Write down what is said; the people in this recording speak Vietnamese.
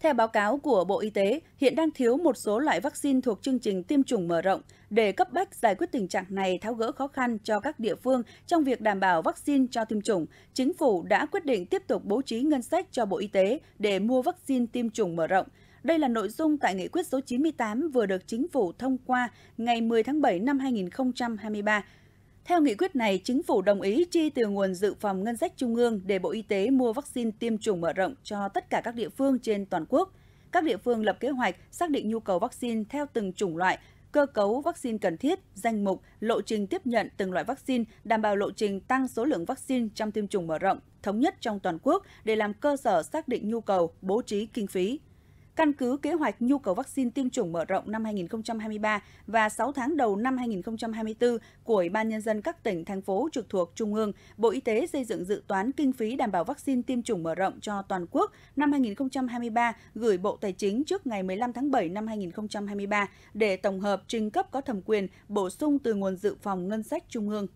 Theo báo cáo của Bộ Y tế, hiện đang thiếu một số loại vaccine thuộc chương trình tiêm chủng mở rộng. Để cấp bách giải quyết tình trạng này tháo gỡ khó khăn cho các địa phương trong việc đảm bảo vaccine cho tiêm chủng, Chính phủ đã quyết định tiếp tục bố trí ngân sách cho Bộ Y tế để mua vaccine tiêm chủng mở rộng. Đây là nội dung tại nghị quyết số 98 vừa được Chính phủ thông qua ngày 10 tháng 7 năm 2023 theo nghị quyết này, chính phủ đồng ý chi từ nguồn dự phòng ngân sách trung ương để Bộ Y tế mua vaccine tiêm chủng mở rộng cho tất cả các địa phương trên toàn quốc. Các địa phương lập kế hoạch xác định nhu cầu vaccine theo từng chủng loại, cơ cấu vaccine cần thiết, danh mục, lộ trình tiếp nhận từng loại vaccine, đảm bảo lộ trình tăng số lượng vaccine trong tiêm chủng mở rộng, thống nhất trong toàn quốc để làm cơ sở xác định nhu cầu, bố trí kinh phí. Căn cứ kế hoạch nhu cầu vaccine tiêm chủng mở rộng năm 2023 và 6 tháng đầu năm 2024 của Ủy ban Nhân dân các tỉnh, thành phố trực thuộc Trung ương, Bộ Y tế xây dựng dự toán kinh phí đảm bảo vaccine tiêm chủng mở rộng cho toàn quốc năm 2023 gửi Bộ Tài chính trước ngày 15 tháng 7 năm 2023 để tổng hợp trình cấp có thẩm quyền bổ sung từ nguồn dự phòng ngân sách Trung ương.